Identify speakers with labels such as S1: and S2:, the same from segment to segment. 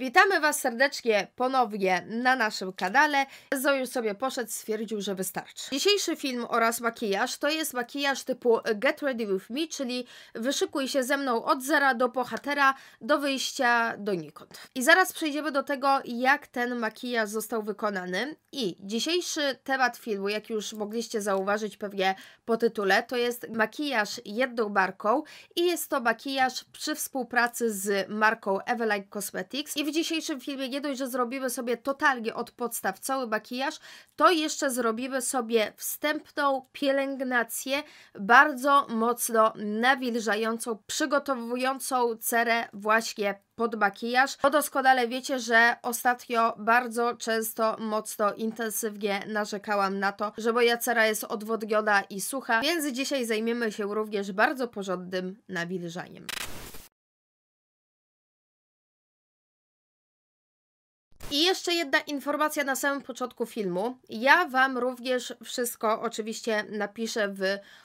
S1: Witamy Was serdecznie ponownie na naszym kanale. Zoju sobie poszedł, stwierdził, że wystarczy. Dzisiejszy film oraz makijaż to jest makijaż typu Get Ready With Me, czyli wyszykuj się ze mną od zera do bohatera, do wyjścia donikąd. I zaraz przejdziemy do tego, jak ten makijaż został wykonany. I dzisiejszy temat filmu, jak już mogliście zauważyć pewnie po tytule, to jest makijaż jedną marką i jest to makijaż przy współpracy z marką Eveline Cosmetics w dzisiejszym filmie nie dość, że zrobimy sobie totalnie od podstaw cały makijaż, to jeszcze zrobimy sobie wstępną pielęgnację, bardzo mocno nawilżającą, przygotowującą cerę właśnie pod makijaż. Bo doskonale wiecie, że ostatnio bardzo często, mocno, intensywnie narzekałam na to, że moja cera jest odwodniona i sucha, więc dzisiaj zajmiemy się również bardzo porządnym nawilżaniem. I jeszcze jedna informacja na samym początku filmu. Ja Wam również wszystko oczywiście napiszę w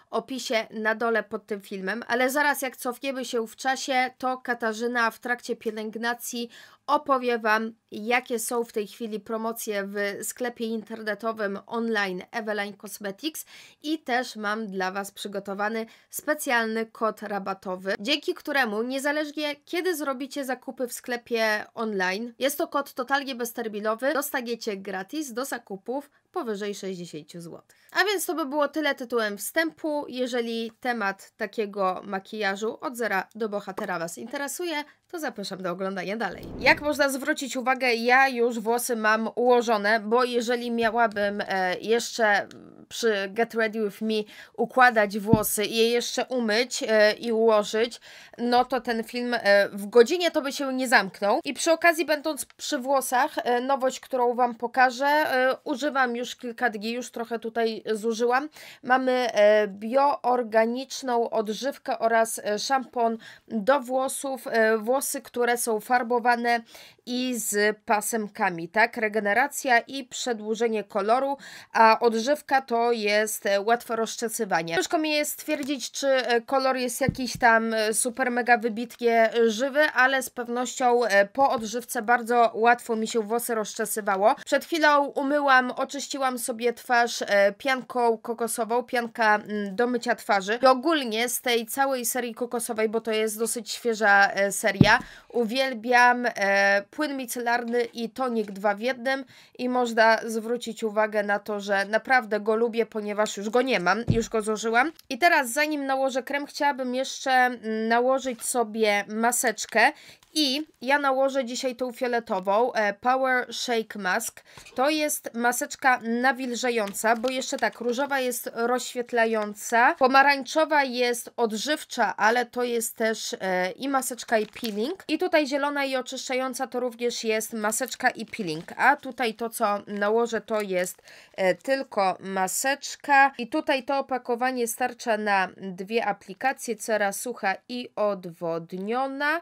S1: opisie na dole pod tym filmem, ale zaraz jak cofniemy się w czasie, to Katarzyna w trakcie pielęgnacji opowie Wam, jakie są w tej chwili promocje w sklepie internetowym online Eveline Cosmetics i też mam dla Was przygotowany specjalny kod rabatowy, dzięki któremu niezależnie kiedy zrobicie zakupy w sklepie online, jest to kod totalnie bezterminowy dostaniecie gratis do zakupów powyżej 60 zł. A więc to by było tyle tytułem wstępu. Jeżeli temat takiego makijażu od zera do bohatera Was interesuje, to zapraszam do oglądania dalej. Jak można zwrócić uwagę, ja już włosy mam ułożone, bo jeżeli miałabym e, jeszcze przy Get Ready With Me układać włosy i je jeszcze umyć e, i ułożyć, no to ten film e, w godzinie to by się nie zamknął. I przy okazji będąc przy włosach, nowość, którą Wam pokażę, używam już już kilka dni, już trochę tutaj zużyłam. Mamy e, bioorganiczną odżywkę oraz e, szampon do włosów, e, włosy, które są farbowane i z pasemkami, tak? Regeneracja i przedłużenie koloru, a odżywka to jest łatwe rozczesywanie. Ciężko mi jest stwierdzić, czy kolor jest jakiś tam super mega wybitnie żywy, ale z pewnością po odżywce bardzo łatwo mi się włosy rozczesywało. Przed chwilą umyłam, oczyściłam wyczyściłam sobie twarz e, pianką kokosową, pianka mm, do mycia twarzy. I ogólnie z tej całej serii kokosowej, bo to jest dosyć świeża e, seria, uwielbiam e, płyn micelarny i tonik dwa w jednym i można zwrócić uwagę na to, że naprawdę go lubię, ponieważ już go nie mam, już go zużyłam. I teraz zanim nałożę krem, chciałabym jeszcze mm, nałożyć sobie maseczkę. I ja nałożę dzisiaj tą fioletową e, Power Shake Mask. To jest maseczka nawilżająca, bo jeszcze tak, różowa jest rozświetlająca, pomarańczowa jest odżywcza, ale to jest też e, i maseczka i peeling. I tutaj zielona i oczyszczająca to również jest maseczka i peeling. A tutaj to, co nałożę, to jest e, tylko maseczka. I tutaj to opakowanie starcza na dwie aplikacje, cera sucha i odwodniona.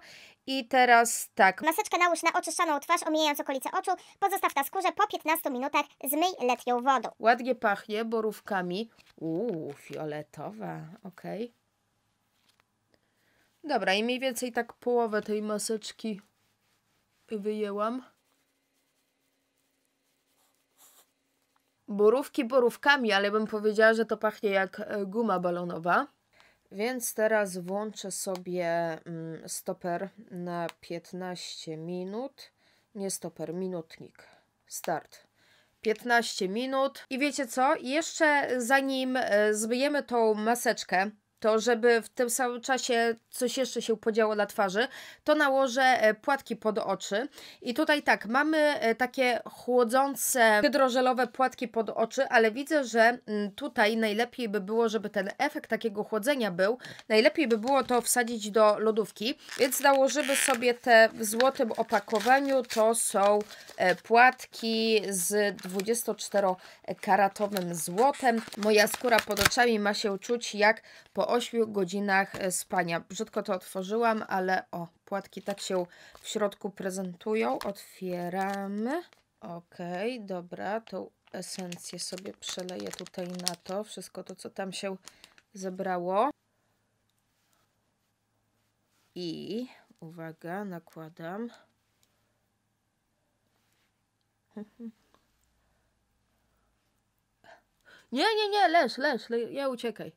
S1: I teraz tak. Maseczkę nałóż na oczyszczoną twarz, omijając okolice oczu, pozostaw na skórze po 15 minutach, zmyj letnią wodą. Ładnie pachnie borówkami. Uuu, fioletowa, okej. Okay. Dobra, i mniej więcej tak połowę tej maseczki wyjęłam. Borówki borówkami, ale bym powiedziała, że to pachnie jak e, guma balonowa. Więc teraz włączę sobie mm, stoper na 15 minut. Nie stoper, minutnik. Start. 15 minut. I wiecie co? Jeszcze zanim e, zmyjemy tą maseczkę, to żeby w tym samym czasie coś jeszcze się podziało na twarzy, to nałożę e, płatki pod oczy. I tutaj tak, mamy e, takie chłodzące hydrożelowe płatki pod oczy, ale widzę, że mm, tutaj najlepiej by było, żeby ten efekt takiego chłodzenia był, najlepiej by było to wsadzić do lodówki, więc nałożymy sobie te w złotym opakowaniu, to są e, płatki z 24-karatowym złotem. Moja skóra pod oczami ma się czuć jak po ośmiu 8 godzinach e, spania. Brzydko to otworzyłam, ale o, płatki tak się w środku prezentują. Otwieramy. Ok, dobra, tą esencję sobie przeleję tutaj na to, wszystko to, co tam się zebrało. I, uwaga, nakładam. Nie, nie, nie, leż, leż, leż ja uciekaj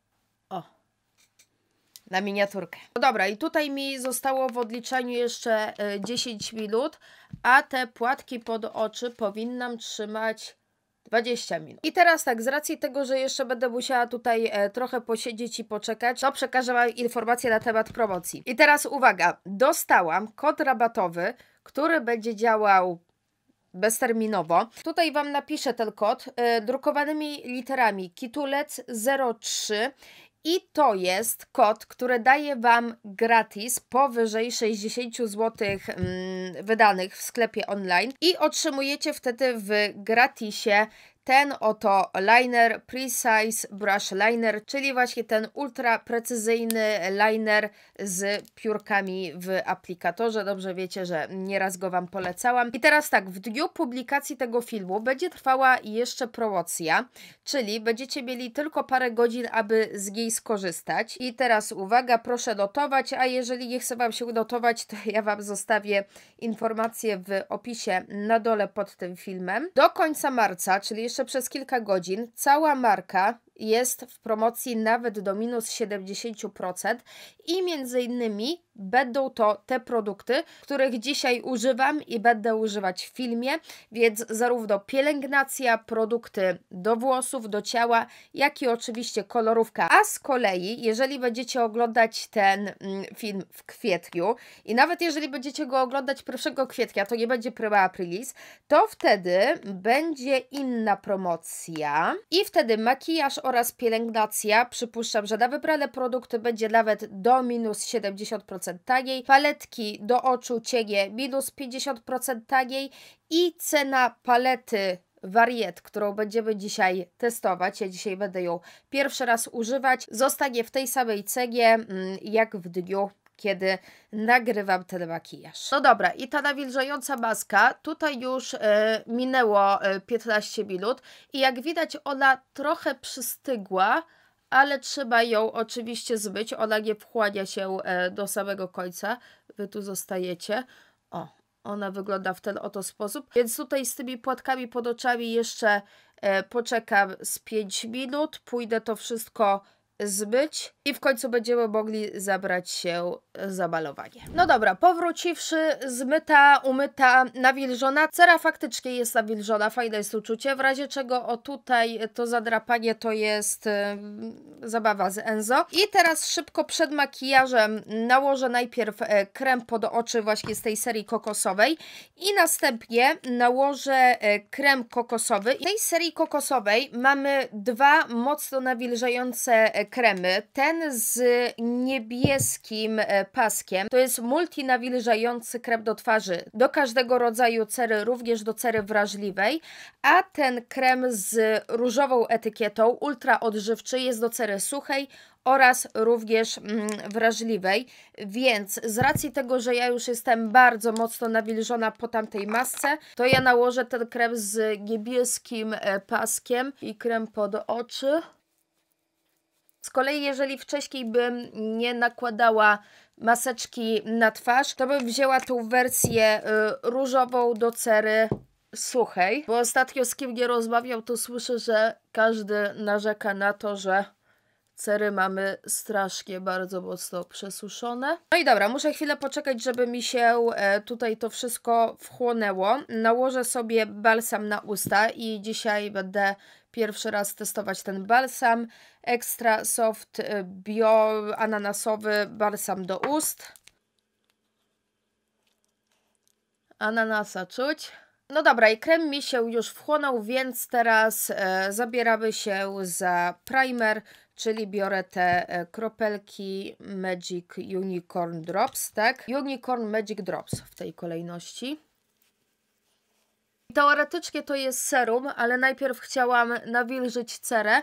S1: na miniaturkę. No dobra, i tutaj mi zostało w odliczaniu jeszcze 10 e, minut, a te płatki pod oczy powinnam trzymać 20 minut. I teraz tak, z racji tego, że jeszcze będę musiała tutaj e, trochę posiedzieć i poczekać, to przekażę Wam informacje na temat promocji. I teraz uwaga, dostałam kod rabatowy, który będzie działał bezterminowo. Tutaj Wam napiszę ten kod e, drukowanymi literami kitulec 03 i to jest kod, który daje Wam gratis powyżej 60 zł mm, wydanych w sklepie online i otrzymujecie wtedy w gratisie ten oto liner Precise Brush Liner, czyli właśnie ten ultra precyzyjny liner z piórkami w aplikatorze. Dobrze wiecie, że nieraz go Wam polecałam. I teraz tak, w dniu publikacji tego filmu będzie trwała jeszcze promocja, czyli będziecie mieli tylko parę godzin, aby z niej skorzystać. I teraz uwaga, proszę notować, a jeżeli nie chce Wam się notować, to ja Wam zostawię informację w opisie na dole pod tym filmem. Do końca marca, czyli jeszcze przez kilka godzin. Cała marka jest w promocji nawet do minus 70% i między innymi będą to te produkty, których dzisiaj używam i będę używać w filmie, więc zarówno pielęgnacja, produkty do włosów, do ciała, jak i oczywiście kolorówka. A z kolei, jeżeli będziecie oglądać ten mm, film w kwietniu i nawet jeżeli będziecie go oglądać 1 kwietnia, to nie będzie Prima Aprilis, to wtedy będzie inna promocja i wtedy makijaż oraz oraz pielęgnacja. Przypuszczam, że na wybrane produkty będzie nawet do minus 70% taniej. Paletki do oczu, cienie minus 50% taniej i cena palety wariet, którą będziemy dzisiaj testować, ja dzisiaj będę ją pierwszy raz używać, zostanie w tej samej cenie mm, jak w dniu kiedy nagrywam ten makijaż. No dobra, i ta nawilżająca maska, tutaj już y, minęło y, e, 15 minut i jak widać ona trochę przystygła, ale trzeba ją oczywiście zbyć, ona nie wchłania się e, do samego końca, wy tu zostajecie. O, ona wygląda w ten oto sposób, więc tutaj z tymi płatkami pod oczami jeszcze e, poczekam z 5 minut, pójdę to wszystko zbyć i w końcu będziemy mogli zabrać się za balowanie. No dobra, powróciwszy, zmyta, umyta, nawilżona, cera faktycznie jest nawilżona, fajne jest uczucie, w razie czego o tutaj to zadrapanie to jest zabawa z Enzo. I teraz szybko przed makijażem nałożę najpierw e, krem pod oczy właśnie z tej serii kokosowej i następnie nałożę e, krem kokosowy. W tej serii kokosowej mamy dwa mocno nawilżające e, kremy. Ten z niebieskim e, paskiem to jest multinawilżający krem do twarzy, do każdego rodzaju cery, również do cery wrażliwej, a ten krem z różową etykietą, ultra odżywczy, jest do cery suchej, oraz również mm, wrażliwej, więc z racji tego, że ja już jestem bardzo mocno nawilżona po tamtej masce, to ja nałożę ten krem z niebieskim e, paskiem i krem pod oczy. Z kolei, jeżeli wcześniej bym nie nakładała maseczki na twarz, to bym wzięła tą wersję y, różową do cery suchej, bo ostatnio z kim nie rozmawiał, to słyszę, że każdy narzeka na to, że cery mamy strasznie bardzo mocno przesuszone. No i dobra, muszę chwilę poczekać, żeby mi się e, tutaj to wszystko wchłonęło. Nałożę sobie balsam na usta i dzisiaj będę pierwszy raz testować ten balsam. Extra soft y, bio ananasowy balsam do ust. Ananasa czuć. No dobra, i krem mi się już wchłonął, więc teraz e, zabieramy się za primer, czyli biorę te e, kropelki Magic Unicorn Drops, tak? Unicorn Magic Drops w tej kolejności. Teoretycznie to jest serum, ale najpierw chciałam nawilżyć cerę,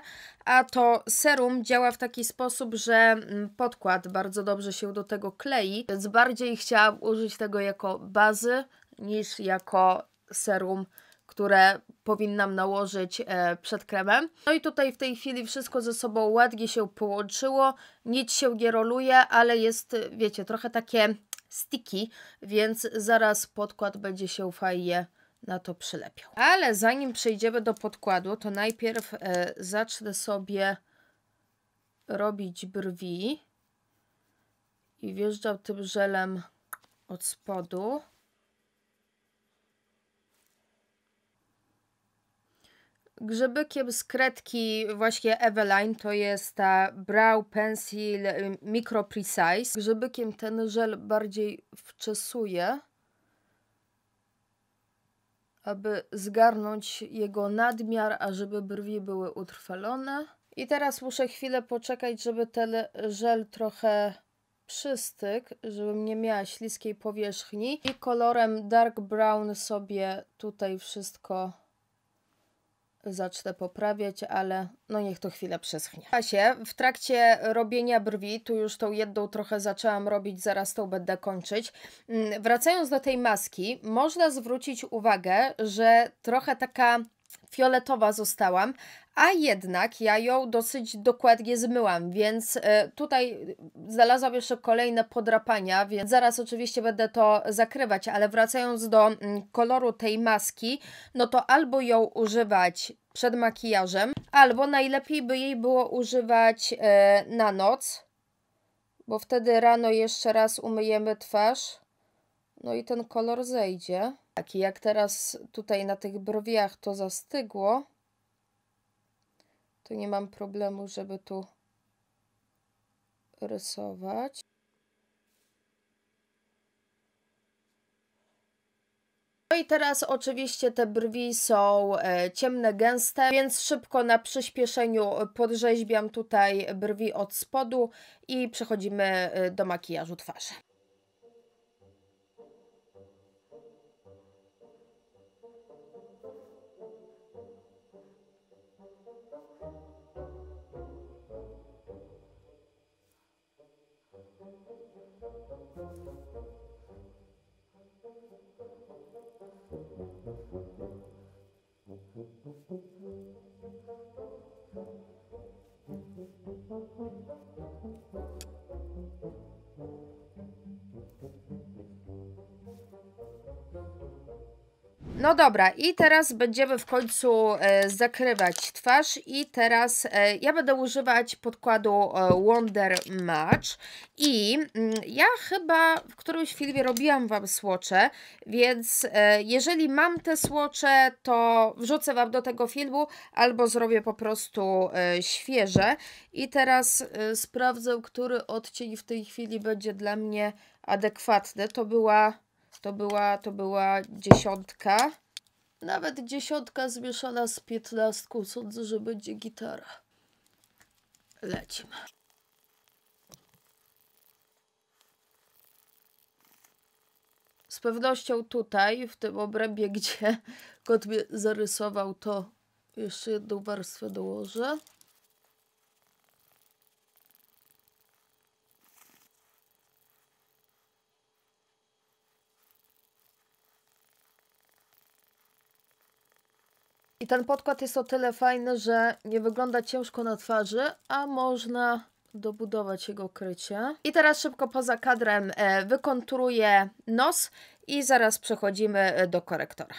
S1: a to serum działa w taki sposób, że mm, podkład bardzo dobrze się do tego klei, więc bardziej chciałam użyć tego jako bazy niż jako serum które powinnam nałożyć e, przed kremem. No i tutaj w tej chwili wszystko ze sobą ładnie się połączyło, nic się nie roluje, ale jest, wiecie, trochę takie sticky, więc zaraz podkład będzie się fajnie na to przylepiał. Ale zanim przejdziemy do podkładu, to najpierw e, zacznę sobie robić brwi i wjeżdżał tym żelem od spodu. Grzebykiem z kredki właśnie Eveline to jest ta Brow Pencil e, Micro Precise. Grzebykiem ten żel bardziej wczesuje aby zgarnąć jego nadmiar, ażeby brwi były utrwalone. I teraz muszę chwilę poczekać, żeby ten żel trochę przystyk, żebym nie miała śliskiej powierzchni. I kolorem dark brown sobie tutaj wszystko zacznę poprawiać, ale no niech to chwilę przeschnie. W w trakcie robienia brwi, tu już tą jedną trochę zaczęłam robić, zaraz tą będę kończyć. Mm, wracając do tej maski, można zwrócić uwagę, że trochę taka fioletowa zostałam, a jednak ja ją dosyć dokładnie zmyłam, więc e, tutaj e, znalazłam jeszcze kolejne podrapania, więc zaraz oczywiście będę to zakrywać, ale wracając do mm, koloru tej maski, no to albo ją używać przed makijażem, albo najlepiej by jej było używać e, na noc, bo wtedy rano jeszcze raz umyjemy twarz, no i ten kolor zejdzie. Tak, jak teraz tutaj na tych brwiach to zastygło, to nie mam problemu, żeby tu rysować. No i teraz oczywiście te brwi są e, ciemne, gęste, więc szybko na przyspieszeniu podrzeźbiam tutaj brwi od spodu i przechodzimy e, do makijażu twarzy. No dobra, i teraz będziemy w końcu e, zakrywać twarz i teraz e, ja będę używać podkładu e, Wonder Match i mm, ja chyba w którymś filmie robiłam Wam słocze, więc jeżeli mam te słocze, to wrzucę Wam do tego filmu albo zrobię po prostu świeże i teraz sprawdzę, który odcień w tej chwili będzie dla mnie adekwatny. To była to była, to była dziesiątka. Nawet dziesiątka zmieszana z piętnastką. Sądzę, że będzie gitara. Lecimy. Z pewnością tutaj, w tym obrębie, gdzie kot mnie zarysował, to jeszcze jedną warstwę dołożę. ten podkład jest o tyle fajny, że nie wygląda ciężko na twarzy, a można dobudować jego krycie. I teraz szybko poza kadrem e, wykonturuję nos i zaraz przechodzimy e, do korektora.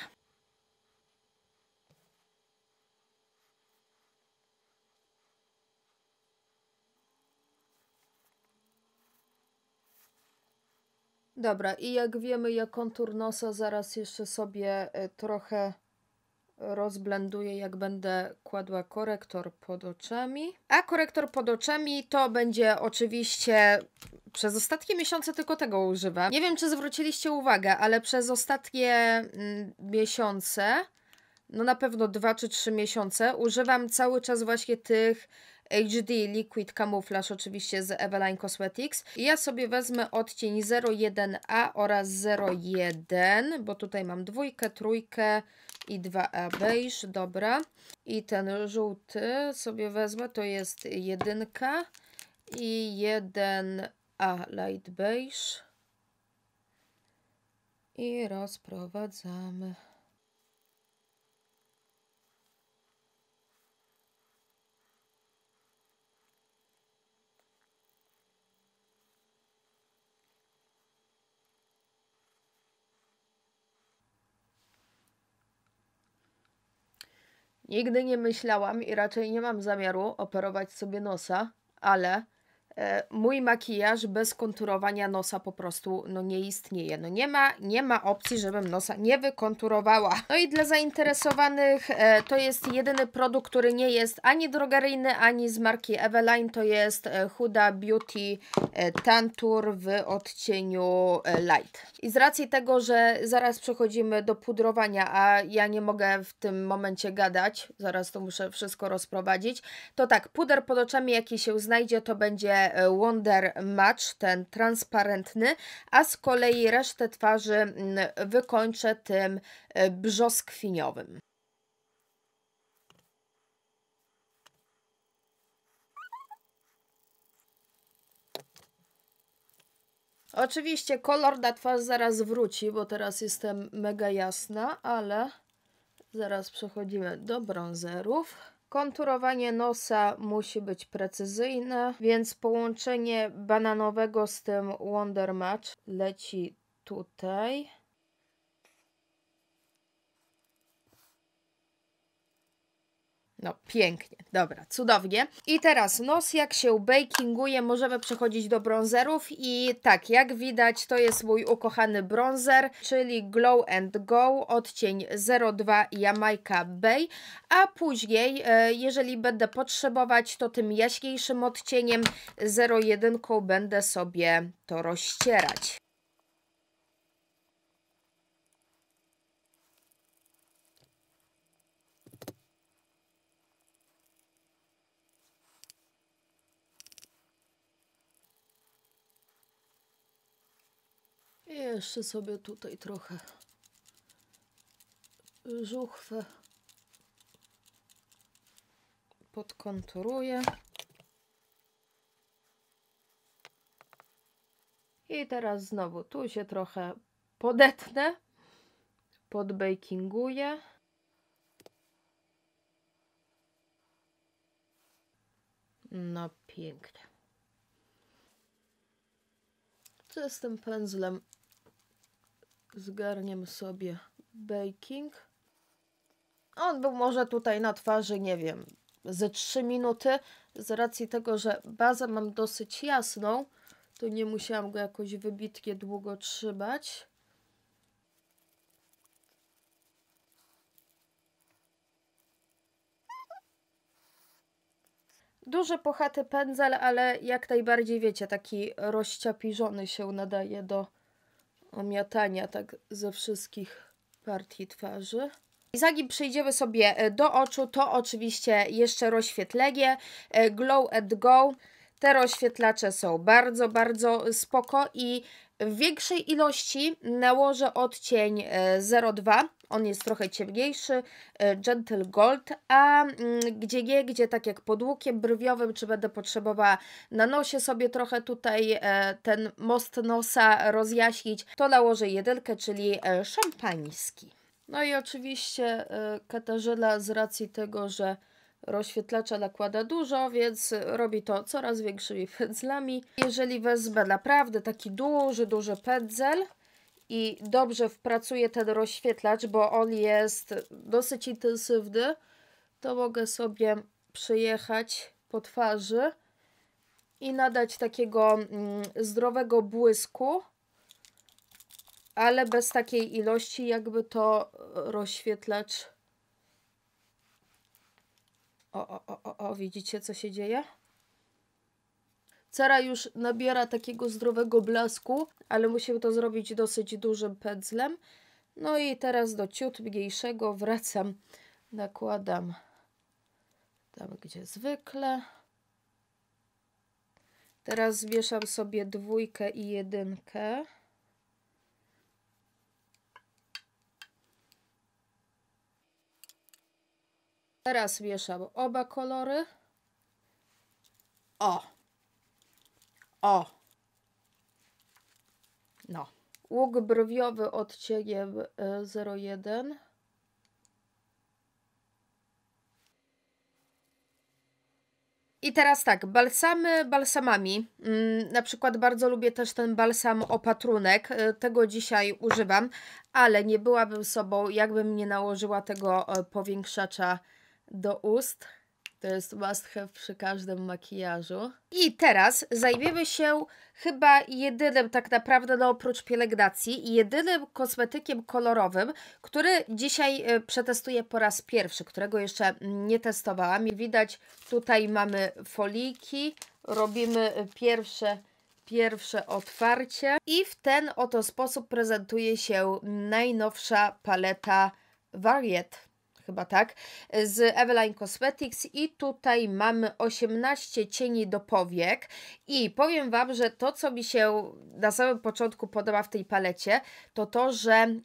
S1: Dobra, i jak wiemy, ja kontur nosa zaraz jeszcze sobie e, trochę rozblenduję, jak będę kładła korektor pod oczami. A korektor pod oczami to będzie oczywiście... Przez ostatnie miesiące tylko tego używam. Nie wiem, czy zwróciliście uwagę, ale przez ostatnie mm, miesiące, no na pewno dwa czy trzy miesiące, używam cały czas właśnie tych HD Liquid Camouflage, oczywiście z Eveline Cosmetics. I ja sobie wezmę odcień 01A oraz 01, bo tutaj mam dwójkę, trójkę, i 2A beige, dobra. I ten żółty sobie wezmę, to jest jedynka i 1A light beige. I rozprowadzamy. Nigdy nie myślałam i raczej nie mam zamiaru operować sobie nosa, ale E, mój makijaż bez konturowania nosa po prostu no, nie istnieje. No nie ma, nie ma opcji, żebym nosa nie wykonturowała. No i dla zainteresowanych e, to jest jedyny produkt, który nie jest ani drogeryjny, ani z marki Eveline. To jest e, Huda Beauty e, Tantur w odcieniu Light. I z racji tego, że zaraz przechodzimy do pudrowania, a ja nie mogę w tym momencie gadać, zaraz to muszę wszystko rozprowadzić, to tak, puder pod oczami jaki się znajdzie, to będzie E, Wonder Match, ten transparentny, a z kolei resztę twarzy mm, wykończę tym e, brzoskwiniowym. Oczywiście kolor na twarz zaraz wróci, bo teraz jestem mega jasna, ale zaraz przechodzimy do brązerów. Konturowanie nosa musi być precyzyjne, więc połączenie bananowego z tym Wonder Match leci tutaj. No pięknie, dobra, cudownie. I teraz nos jak się bakinguje, możemy przechodzić do bronzerów i tak, jak widać to jest mój ukochany bronzer, czyli Glow and Go, odcień 02 Jamaica Bay, a później, e, jeżeli będę potrzebować, to tym jaśniejszym odcieniem 01 będę sobie to rozcierać. jeszcze sobie tutaj trochę żuchwę podkonturuję. I teraz znowu tu się trochę podetnę, podbakinguję. No pięknie. z tym pędzlem Zgarniemy sobie baking. On był może tutaj na twarzy, nie wiem, ze 3 minuty. Z racji tego, że bazę mam dosyć jasną, to nie musiałam go jakoś wybitnie długo trzymać. duży, pochaty pędzel, ale jak najbardziej wiecie, taki rozciapiżony się nadaje do omiatania tak ze wszystkich partii twarzy. I zanim przejdziemy sobie e, do oczu, to oczywiście jeszcze rozświetlenie e, Glow and Go. Te rozświetlacze są bardzo, bardzo spoko i w większej ilości nałożę odcień 02 e, on jest trochę ciemniejszy, e, Gentle Gold, a mm, gdzie nie, gdzie tak jak pod łukiem brwiowym, czy będę potrzebowała na nosie sobie trochę tutaj e, ten most nosa rozjaśnić, to nałożę jedynkę, czyli e, szampański. No i oczywiście Katarzyna z racji tego, że rozświetlacza nakłada dużo, więc robi to coraz większymi pędzlami. Jeżeli wezmę naprawdę taki duży, duży pędzel, i dobrze wpracuję ten rozświetlacz, bo on jest dosyć intensywny, to mogę sobie przejechać po twarzy i nadać takiego mm, zdrowego błysku, ale bez takiej ilości, jakby to rozświetlacz. O, o, o, o, widzicie co się dzieje? Cera już nabiera takiego zdrowego blasku, ale musimy to zrobić dosyć dużym pędzlem. No i teraz do ciut mniejszego wracam, nakładam tam gdzie zwykle. Teraz zmieszam sobie dwójkę i jedynkę. Teraz mieszam oba kolory. O! O! No. Łuk brwiowy odcieniem 01. E, I teraz tak, balsamy balsamami. Mm, na przykład bardzo lubię też ten balsam opatrunek. E, tego dzisiaj używam, ale nie byłabym sobą, jakbym nie nałożyła tego e, powiększacza do ust. To jest must have przy każdym makijażu. I teraz zajmiemy się chyba jedynym tak naprawdę, no oprócz pielęgnacji, jedynym kosmetykiem kolorowym, który dzisiaj e, przetestuję po raz pierwszy, którego jeszcze nie testowałam. I widać, tutaj mamy foliki, robimy pierwsze pierwsze otwarcie i w ten oto sposób prezentuje się najnowsza paleta Variet chyba tak, z Eveline Cosmetics i tutaj mamy 18 cieni do powiek i powiem Wam, że to co mi się na samym początku podoba w tej palecie, to to, że mm,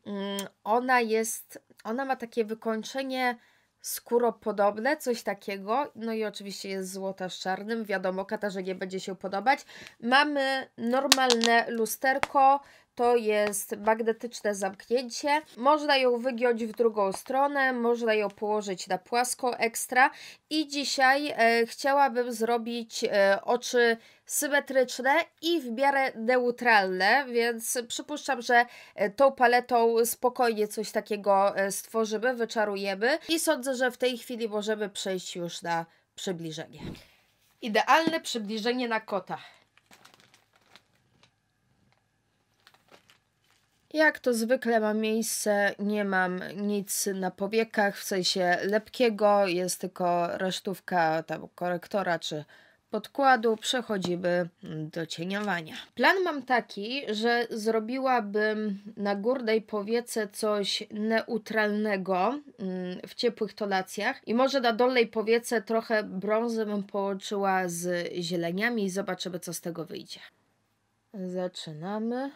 S1: ona jest, ona ma takie wykończenie skóropodobne, coś takiego. No i oczywiście jest złota z czarnym, wiadomo, Katarzynie będzie się podobać. Mamy normalne lusterko, to jest magnetyczne zamknięcie. Można ją wygiąć w drugą stronę, można ją położyć na płasko ekstra i dzisiaj e, chciałabym zrobić e, oczy symetryczne i w miarę neutralne, więc przypuszczam, że e, tą paletą spokojnie coś takiego e, stworzymy, wyczarujemy i sądzę, że w tej chwili możemy przejść już na przybliżenie. Idealne przybliżenie na kota. Jak to zwykle ma miejsce, nie mam nic na powiekach, w sensie lepkiego, jest tylko resztówka tam korektora czy podkładu. Przechodzimy do cieniowania. Plan mam taki, że zrobiłabym na górnej powiece coś neutralnego mm, w ciepłych tonacjach i może na dolnej powiece trochę brązy bym połączyła z zieleniami i zobaczymy co z tego wyjdzie. Zaczynamy.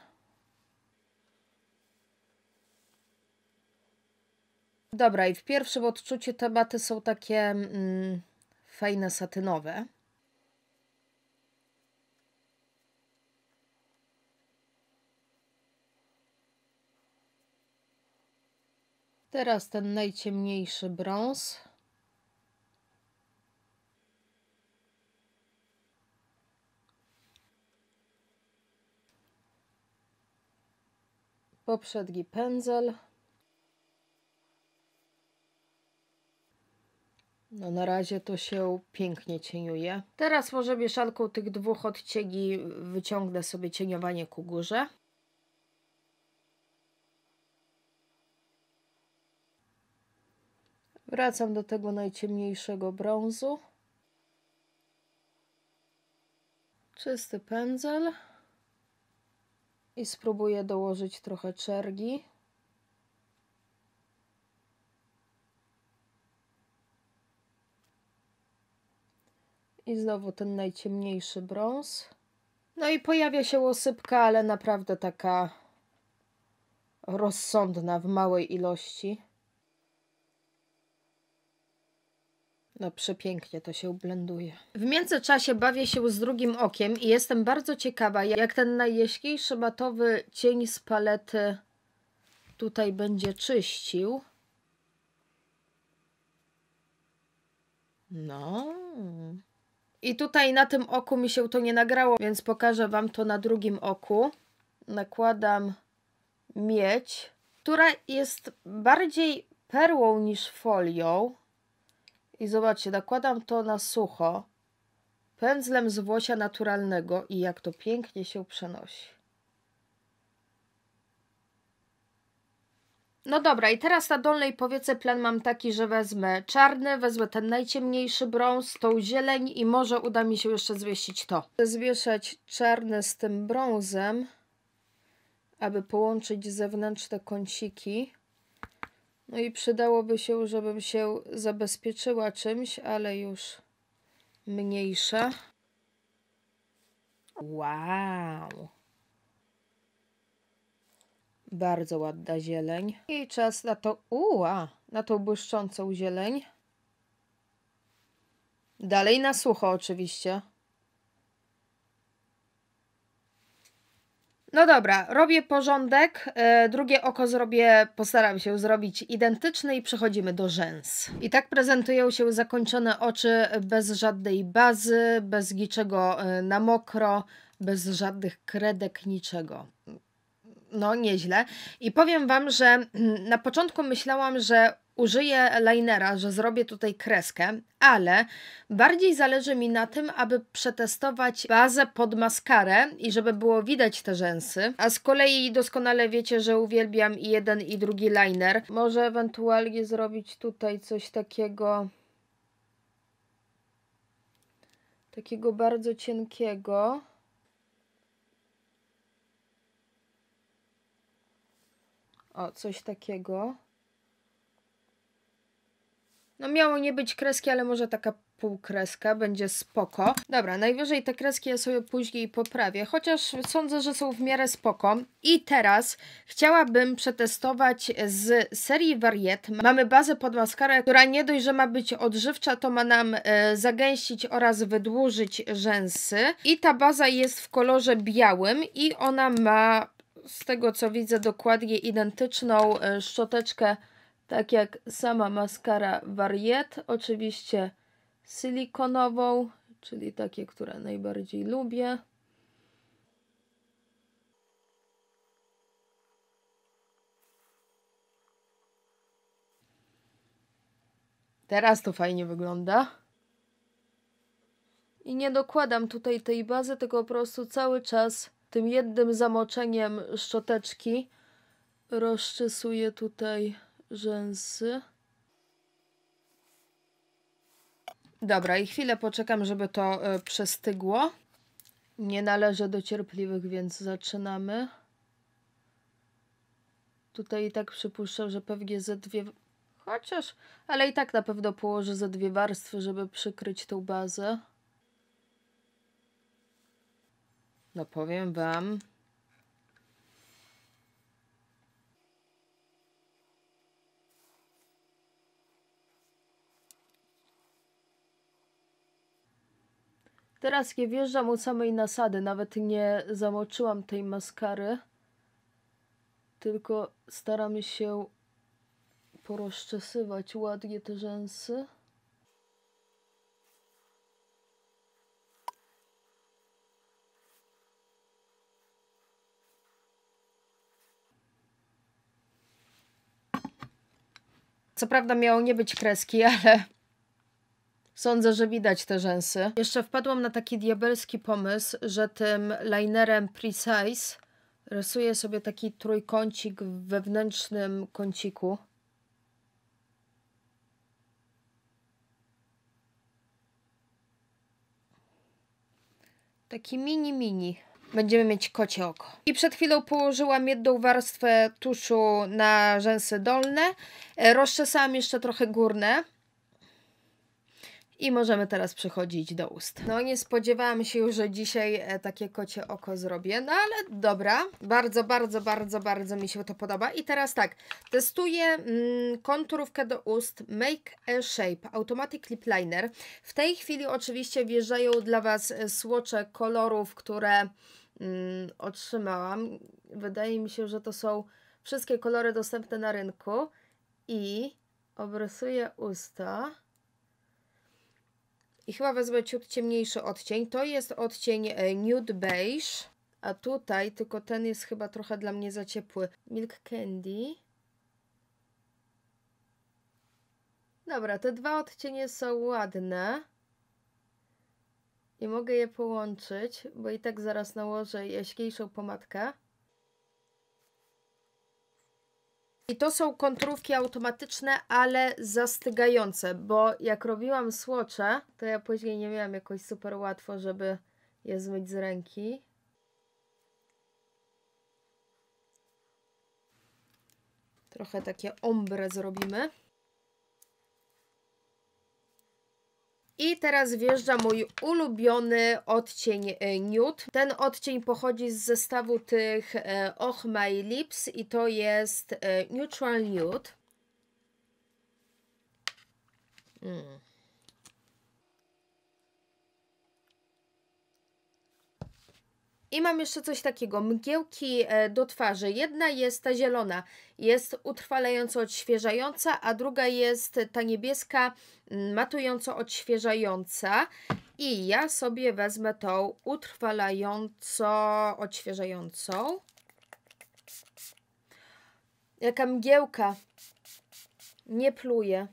S1: Dobra, i w pierwszym odczuciu tematy są takie mm, fajne, satynowe. Teraz ten najciemniejszy brąz. Poprzedni pędzel. No na razie to się pięknie cieniuje. Teraz może mieszanką tych dwóch odcieni wyciągnę sobie cieniowanie ku górze. Wracam do tego najciemniejszego brązu. Czysty pędzel. I spróbuję dołożyć trochę czergi. I znowu ten najciemniejszy brąz. No i pojawia się łosypka, ale naprawdę taka rozsądna w małej ilości. No przepięknie to się blenduje. W międzyczasie bawię się z drugim okiem i jestem bardzo ciekawa, jak ten najjaśniejszy matowy cień z palety tutaj będzie czyścił. No. I tutaj na tym oku mi się to nie nagrało, więc pokażę Wam to na drugim oku. Nakładam miedź, która jest bardziej perłą niż folią. I zobaczcie, nakładam to na sucho pędzlem z włosia naturalnego i jak to pięknie się przenosi. No dobra, i teraz na dolnej powiece plan mam taki, że wezmę czarny, wezmę ten najciemniejszy brąz, tą zieleń i może uda mi się jeszcze zwiesić to. Chcę zwieszać czarny z tym brązem, aby połączyć zewnętrzne kąciki. No i przydałoby się, żebym się zabezpieczyła czymś, ale już mniejsza. Wow! Bardzo ładna zieleń. I czas na to, uła, na tą błyszczącą zieleń. Dalej na sucho oczywiście. No dobra, robię porządek, e, drugie oko zrobię, postaram się zrobić identyczne i przechodzimy do rzęs. I tak prezentują się zakończone oczy bez żadnej bazy, bez niczego e, na mokro, bez żadnych kredek, niczego no nieźle. I powiem Wam, że mm, na początku myślałam, że użyję linera, że zrobię tutaj kreskę, ale bardziej zależy mi na tym, aby przetestować bazę pod maskarę i żeby było widać te rzęsy. A z kolei doskonale wiecie, że uwielbiam i jeden i drugi liner. Może ewentualnie zrobić tutaj coś takiego... Takiego bardzo cienkiego. O, coś takiego. No miało nie być kreski, ale może taka półkreska będzie spoko. Dobra, najwyżej te kreski ja sobie później poprawię, chociaż sądzę, że są w miarę spoko. I teraz chciałabym przetestować z serii Variet. Mamy bazę pod maskarę, która nie dość, że ma być odżywcza, to ma nam e, zagęścić oraz wydłużyć rzęsy. I ta baza jest w kolorze białym i ona ma z tego co widzę dokładnie identyczną e, szczoteczkę, tak jak sama maskara Variet, oczywiście silikonową, czyli takie, które najbardziej lubię. Teraz to fajnie wygląda. I nie dokładam tutaj tej bazy, tylko po prostu cały czas tym jednym zamoczeniem szczoteczki rozczesuję tutaj rzęsy. Dobra, i chwilę poczekam, żeby to y, przestygło. Nie należę do cierpliwych, więc zaczynamy. Tutaj i tak przypuszczam, że pewnie ze dwie... Chociaż... Ale i tak na pewno położę ze dwie warstwy, żeby przykryć tą bazę. No powiem Wam. Teraz nie wjeżdżam od samej nasady, nawet nie zamoczyłam tej maskary, tylko staram się porozczesywać ładnie te rzęsy. Co prawda miało nie być kreski, ale Sądzę, że widać te rzęsy. Jeszcze wpadłam na taki diabelski pomysł, że tym linerem Precise rysuję sobie taki trójkącik w wewnętrznym kąciku. Taki mini mini będziemy mieć kocie oko. I przed chwilą położyłam jedną warstwę tuszu na rzęsy dolne. E, rozczesałam jeszcze trochę górne. I możemy teraz przechodzić do ust. No nie spodziewałam się, że dzisiaj e, takie kocie oko zrobię, no ale dobra. Bardzo, bardzo, bardzo, bardzo mi się to podoba. I teraz tak, testuję mm, konturówkę do ust Make a Shape Automatic Lip Liner. W tej chwili oczywiście wjeżdżają dla Was e, słocze kolorów, które Mm, otrzymałam. Wydaje mi się, że to są wszystkie kolory dostępne na rynku i obrysuję usta. I chyba wezmę ciut ciemniejszy odcień. To jest odcień e, Nude Beige. A tutaj, tylko ten jest chyba trochę dla mnie za ciepły. Milk Candy. Dobra, te dwa odcienie są ładne i mogę je połączyć, bo i tak zaraz nałożę jaśniejszą pomadkę. I to są kontrówki automatyczne, ale zastygające, bo jak robiłam słocze, to ja później nie miałam jakoś super łatwo, żeby je zmyć z ręki. Trochę takie ombre zrobimy. I teraz wjeżdża mój ulubiony odcień Nude. Ten odcień pochodzi z zestawu tych e, Och My Lips i to jest e, Neutral Nude. Mm. I mam jeszcze coś takiego, mgiełki e, do twarzy. Jedna jest ta zielona, jest utrwalająco odświeżająca, a druga jest ta niebieska, mm, matująco odświeżająca. I ja sobie wezmę tą utrwalająco odświeżającą. Jaka mgiełka. Nie pluje.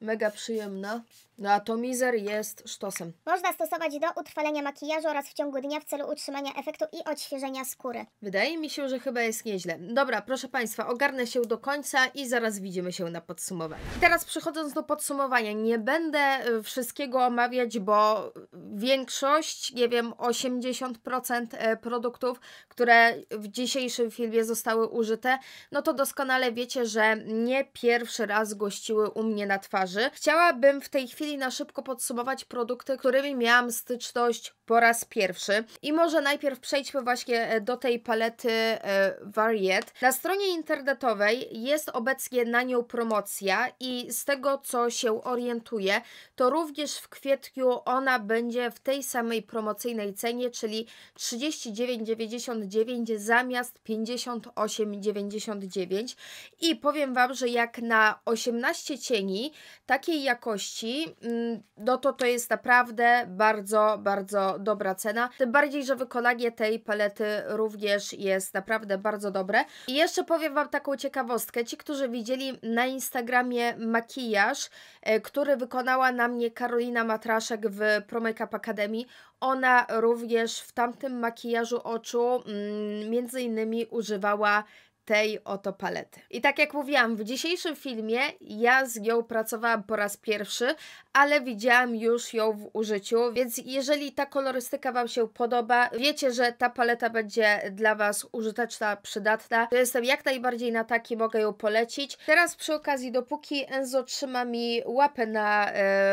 S1: Mega przyjemna. No, atomizer jest sztosem. Można stosować do utrwalenia makijażu oraz w ciągu dnia w celu utrzymania efektu i odświeżenia skóry. Wydaje mi się, że chyba jest nieźle. Dobra, proszę Państwa, ogarnę się do końca i zaraz widzimy się na podsumowaniu. teraz przechodząc do podsumowania, nie będę y, wszystkiego omawiać, bo większość, nie wiem, 80% e, produktów, które w dzisiejszym filmie zostały użyte, no to doskonale wiecie, że nie pierwszy raz gościły u mnie na twarzy. Chciałabym w tej chwili chwili na szybko podsumować produkty, którymi miałam styczność po raz pierwszy. I może najpierw przejdźmy właśnie e, do tej palety e, Variet. Na stronie internetowej jest obecnie na nią promocja i z tego co się orientuję, to również w kwietniu ona będzie w tej samej promocyjnej cenie, czyli 39,99 zamiast 58,99 i powiem Wam, że jak na 18 cieni takiej jakości Mm, no to to jest naprawdę bardzo, bardzo dobra cena. Tym bardziej, że wykonanie tej palety również jest naprawdę bardzo dobre. I jeszcze powiem Wam taką ciekawostkę. Ci, którzy widzieli na Instagramie makijaż, e, który wykonała na mnie Karolina Matraszek w Pro Cap Academy, ona również w tamtym makijażu oczu mm, między innymi używała tej oto palety. I tak jak mówiłam, w dzisiejszym filmie ja z nią pracowałam po raz pierwszy, ale widziałam już ją w użyciu, więc jeżeli ta kolorystyka Wam się podoba, wiecie, że ta paleta będzie dla Was użyteczna, przydatna, to jestem jak najbardziej na taki, mogę ją polecić. Teraz przy okazji, dopóki Enzo trzyma mi łapę na,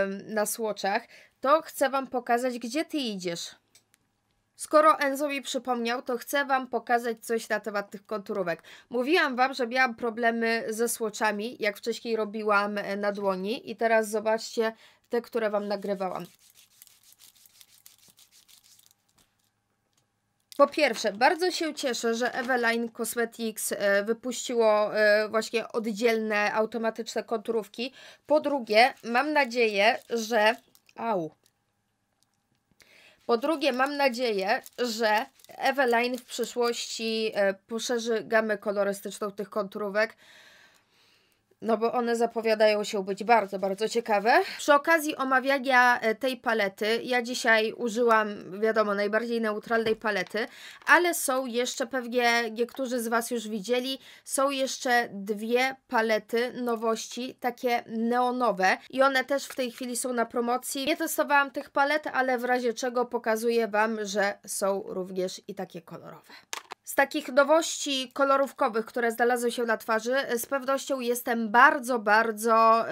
S1: yy, na słoczach, to chcę Wam pokazać, gdzie Ty idziesz. Skoro Enzo mi przypomniał, to chcę Wam pokazać coś na temat tych konturówek. Mówiłam Wam, że miałam problemy ze słoczami, jak wcześniej robiłam e, na dłoni i teraz zobaczcie te, które Wam nagrywałam. Po pierwsze, bardzo się cieszę, że Eveline Cosmetics e, wypuściło e, właśnie oddzielne automatyczne konturówki. Po drugie, mam nadzieję, że... Au, po drugie, mam nadzieję, że Eveline w przyszłości e, poszerzy gamę kolorystyczną tych konturówek no bo one zapowiadają się być bardzo, bardzo ciekawe. Przy okazji omawiania e, tej palety, ja dzisiaj użyłam, wiadomo, najbardziej neutralnej palety, ale są jeszcze, pewnie niektórzy z Was już widzieli, są jeszcze dwie palety nowości, takie neonowe i one też w tej chwili są na promocji. Nie testowałam tych palet, ale w razie czego pokazuję Wam, że są również i takie kolorowe. Z takich nowości kolorówkowych, które znalazły się na twarzy, z pewnością jestem bardzo, bardzo um,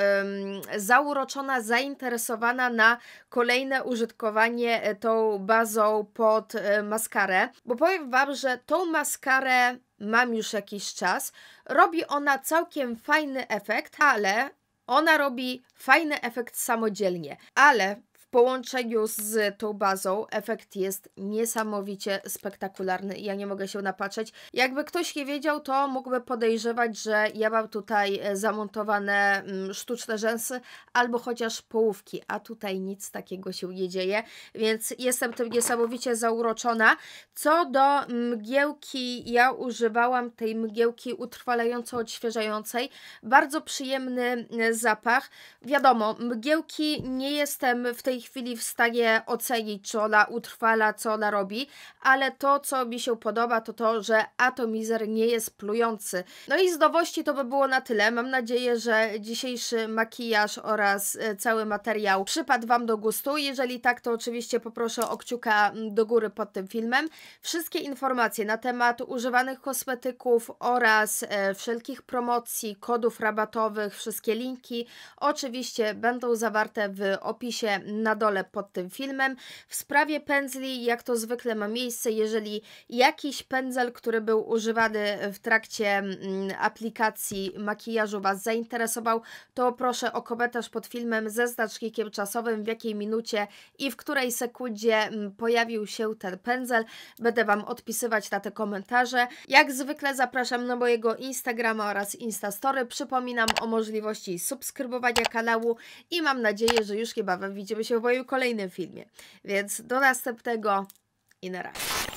S1: zauroczona, zainteresowana na kolejne użytkowanie e, tą bazą pod e, maskarę, bo powiem Wam, że tą maskarę mam już jakiś czas. Robi ona całkiem fajny efekt, ale ona robi fajny efekt samodzielnie, ale połączeniu z tą bazą efekt jest niesamowicie spektakularny ja nie mogę się napatrzeć. Jakby ktoś nie wiedział, to mógłby podejrzewać, że ja mam tutaj e, zamontowane mm, sztuczne rzęsy albo chociaż połówki, a tutaj nic takiego się nie dzieje, więc jestem tym niesamowicie zauroczona. Co do mgiełki, ja używałam tej mgiełki utrwalająco odświeżającej. Bardzo przyjemny e, zapach. Wiadomo, mgiełki nie jestem w tej chwili w stanie ocenić, czy ona utrwala, co ona robi, ale to, co mi się podoba, to to, że atomizer nie jest plujący. No i z nowości to by było na tyle. Mam nadzieję, że dzisiejszy makijaż oraz e, cały materiał przypadł Wam do gustu. Jeżeli tak, to oczywiście poproszę o kciuka do góry pod tym filmem. Wszystkie informacje na temat używanych kosmetyków oraz e, wszelkich promocji, kodów rabatowych, wszystkie linki oczywiście będą zawarte w opisie na dole pod tym filmem. W sprawie pędzli, jak to zwykle ma miejsce, jeżeli jakiś pędzel, który był używany w trakcie mm, aplikacji makijażu Was zainteresował, to proszę o komentarz pod filmem ze znacznikiem czasowym, w jakiej minucie i w której sekundzie mm, pojawił się ten pędzel. Będę Wam odpisywać na te komentarze. Jak zwykle zapraszam na mojego Instagrama oraz Instastory. Przypominam o możliwości subskrybowania kanału i mam nadzieję, że już niebawem widzimy się w moim kolejnym filmie. Więc do następnego i na razie.